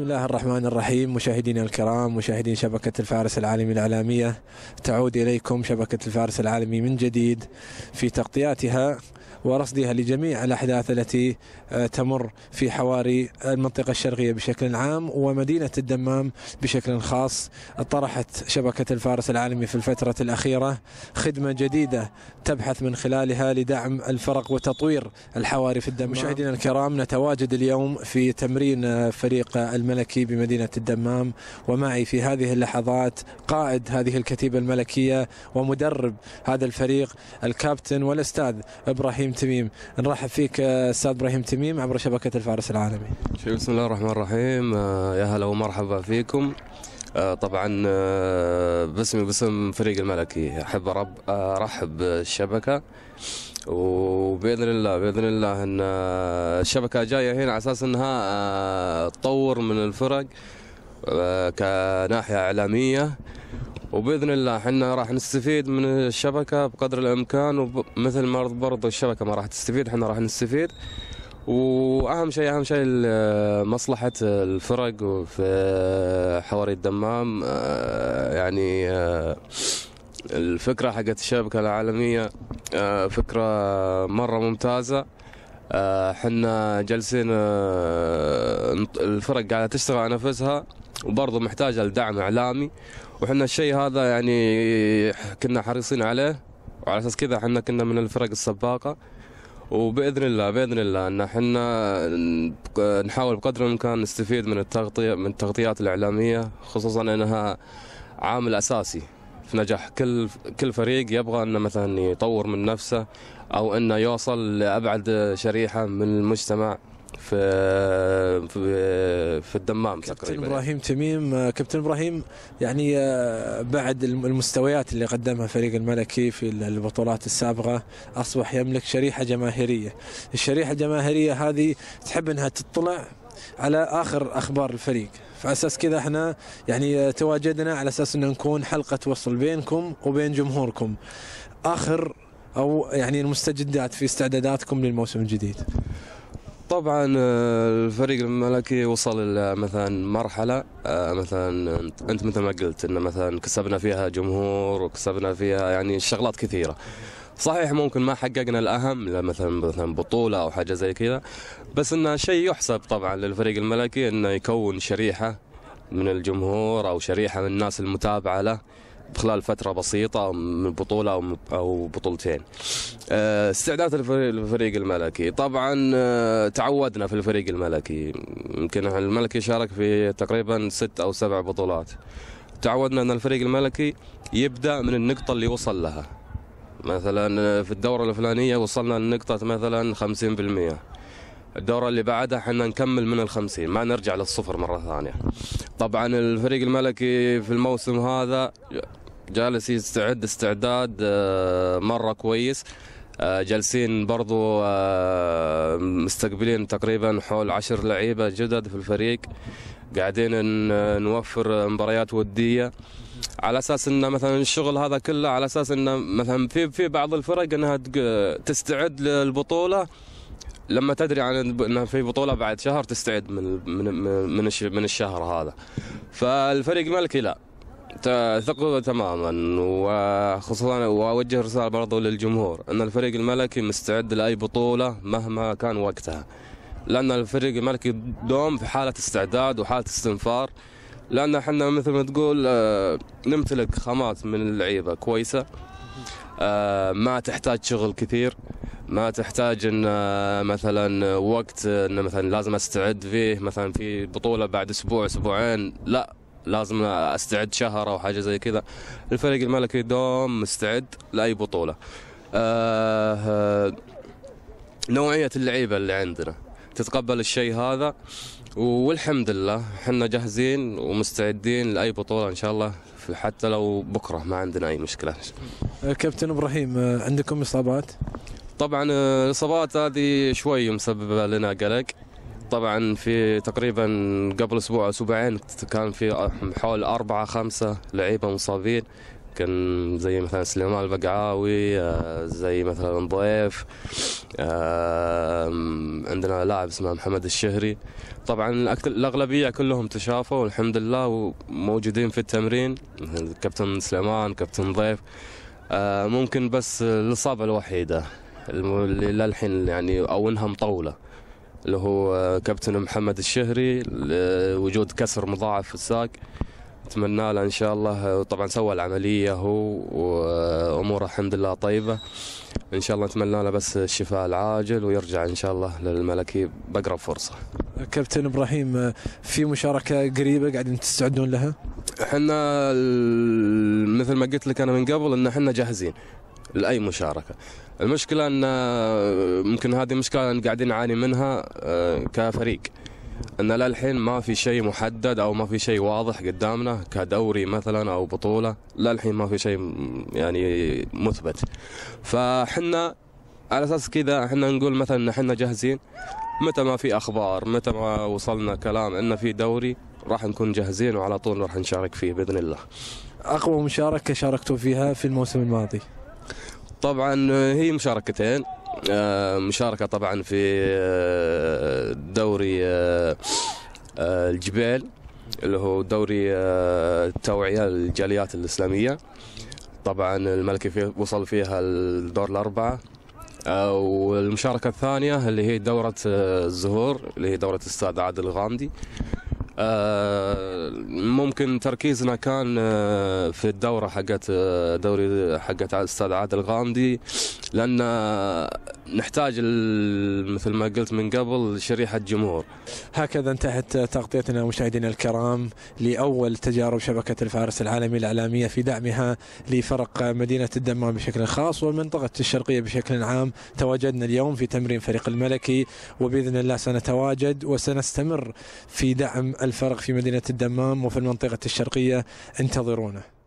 بسم الله الرحمن الرحيم مشاهدينا الكرام مشاهدين شبكة الفارس العالمي الإعلامية تعود إليكم شبكة الفارس العالمي من جديد في تغطياتها ورصدها لجميع الأحداث التي آه، تمر في حواري المنطقة الشرقية بشكل عام ومدينة الدمام بشكل خاص طرحت شبكة الفارس العالمي في الفترة الأخيرة خدمة جديدة تبحث من خلالها لدعم الفرق وتطوير الحواري في الدمام مشاهدينا الكرام نتواجد اليوم في تمرين آه، فريق المدينة الملكي بمدينة الدمام ومعي في هذه اللحظات قائد هذه الكتيبة الملكية ومدرب هذا الفريق الكابتن والأستاذ إبراهيم تميم نرحب فيك أستاذ إبراهيم تميم عبر شبكة الفارس العالمي بسم الله الرحمن الرحيم آه، يا هلا ومرحبا فيكم آه، طبعا آه، باسمي باسم فريق الملكي احب ارحب الشبكه وباذن الله باذن الله ان الشبكه جايه هنا على اساس انها آه، تطور من الفرق آه، كناحيه اعلاميه وباذن الله احنا راح نستفيد من الشبكه بقدر الامكان ومثل ما برضو الشبكه ما راح تستفيد احنا راح نستفيد واهم شيء اهم شيء مصلحه الفرق في حواري الدمام آه، يعني الفكره حقت الشبكه العالميه آه، فكرة مرة ممتازة آه، حنا جالسين آه، الفرق قاعدة تشتغل على نفسها وبرضه محتاجة لدعم إعلامي وحنا الشيء هذا يعني كنا حريصين عليه وعلى أساس كذا حنا كنا من الفرق السباقة وباذن الله باذن الله ان احنا نحاول بقدر الامكان نستفيد من التغطيه من التغطيات الاعلاميه خصوصا انها عامل اساسي في نجاح كل كل فريق يبغى انه مثلا يطور من نفسه او انه يوصل لابعد شريحه من المجتمع في في, في الدمام كابتن يعني. ابراهيم تميم كابتن ابراهيم يعني آه، بعد المستويات اللي قدمها فريق الملكي في البطولات السابقه اصبح يملك شريحه جماهيريه الشريحه الجماهيريه هذه تحب انها تطلع على اخر اخبار الفريق فاساس كذا احنا يعني تواجدنا على اساس ان نكون حلقه وصل بينكم وبين جمهوركم اخر او يعني المستجدات في استعداداتكم للموسم الجديد طبعا آه، الفريق الملكي وصل مثلا مرحله آه، مثلا انت مثل ما قلت ان مثلا كسبنا فيها جمهور وكسبنا فيها يعني شغلات كثيره صحيح ممكن ما حققنا الاهم مثلا مثلا بطوله او حاجه زي كذا بس انه شيء يحسب طبعا للفريق الملكي انه يكون شريحه من الجمهور او شريحه من الناس المتابعه له خلال فترة بسيطة من بطولة أو أو بطولتين. آه، استعداد الفريق الملكي طبعا آه، تعودنا في الفريق الملكي يمكن الملكي شارك في تقريبا ست أو سبع بطولات. تعودنا أن الفريق الملكي يبدأ من النقطة اللي وصل لها مثلا في الدوره الفلانيه وصلنا لنقطه مثلا 50% الدورة اللي بعدها احنا نكمل من الخمسين ما نرجع للصفر مرة ثانية طبعا الفريق الملكي في الموسم هذا جالس يستعد استعداد آه، مرة كويس آه، جالسين برضو آه، مستقبلين تقريبا حول عشر لعيبة جدد في الفريق قاعدين نوفر مباريات ودية على اساس انه مثلا الشغل هذا كله على اساس انه مثلا في في بعض الفرق انها تستعد للبطوله لما تدري عن انه في بطوله بعد شهر تستعد من من من, من الشهر هذا فالفريق الملكي لا ثقوا تماما وخصوصا واوجه رساله برضو للجمهور ان الفريق الملكي مستعد لاي بطوله مهما كان وقتها لان الفريق الملكي دوم في حاله استعداد وحاله استنفار لان احنا مثل ما تقول آه، نمتلك خامات من اللعيبه كويسه آه، ما تحتاج شغل كثير ما تحتاج ان آه، مثلا وقت ان مثلا لازم استعد فيه مثلا في بطوله بعد اسبوع اسبوعين لا لازم استعد شهر او حاجه زي كذا الفريق الملكي دوم مستعد لاي بطوله نوعيه اللعيبه اللي عندنا تتقبل الشيء هذا والحمد لله احنا جاهزين ومستعدين لاي بطوله ان شاء الله حتى لو بكره ما عندنا اي مشكله أه، كابتن ابراهيم أه، عندكم اصابات طبعا أه، الاصابات هذه شوي مسببه لنا قلق طبعا في تقريبا قبل اسبوع اسبوعين كان في حول أربعة خمسة لعيبة مصابين كان زي مثلا سليمان البقعاوي آه، زي مثلا ضيف آه، عندنا لاعب اسمه محمد الشهري طبعا الاغلبيه كلهم تشافوا والحمد لله وموجودين في التمرين كابتن سليمان كابتن ضيف آه، ممكن بس الاصابه الوحيده اللي للحين يعني او انها مطوله اللي هو كابتن محمد الشهري وجود كسر مضاعف في الساق اتمنى له ان شاء الله طبعا سوى العمليه هو واموره الحمد لله طيبه ان شاء الله نتمنى له بس الشفاء العاجل ويرجع ان شاء الله للملكي باقرب فرصه. كابتن ابراهيم في مشاركه قريبه قاعدين تستعدون لها؟ احنا مثل ما قلت لك انا من قبل ان احنا جاهزين لاي مشاركه. المشكله ان ممكن هذه مشكله قاعدين نعاني منها آه، كفريق. ان للحين ما في شيء محدد او ما في شيء واضح قدامنا كدوري مثلا او بطوله للحين ما في شيء يعني مثبت فحنا على اساس كذا احنا نقول مثلا ان احنا جاهزين متى ما في اخبار متى ما وصلنا كلام ان في دوري راح نكون جاهزين وعلى طول راح نشارك فيه باذن الله اقوى مشاركه شاركتوا فيها في الموسم الماضي طبعا هي مشاركتين آه، مشاركه طبعا في آه، دوري آه، الجبال اللي هو دوري التوعيه للجاليات الاسلاميه طبعا الملكي فيه وصل فيها الدور الاربعه والمشاركة الثانية اللي هي دورة الزهور اللي هي دورة الأستاذ عادل غامدي ممكن تركيزنا كان في الدورة حقت دوري حقت الأستاذ عادل غامدي لان نحتاج مثل ما قلت من قبل شريحه جمهور. هكذا انتهت تغطيتنا مشاهدينا الكرام لاول تجارب شبكه الفارس العالمي الاعلاميه في دعمها لفرق مدينه الدمام بشكل خاص والمنطقه الشرقيه بشكل عام. تواجدنا اليوم في تمرين فريق الملكي وباذن الله سنتواجد وسنستمر في دعم الفرق في مدينه الدمام وفي المنطقه الشرقيه انتظرونا.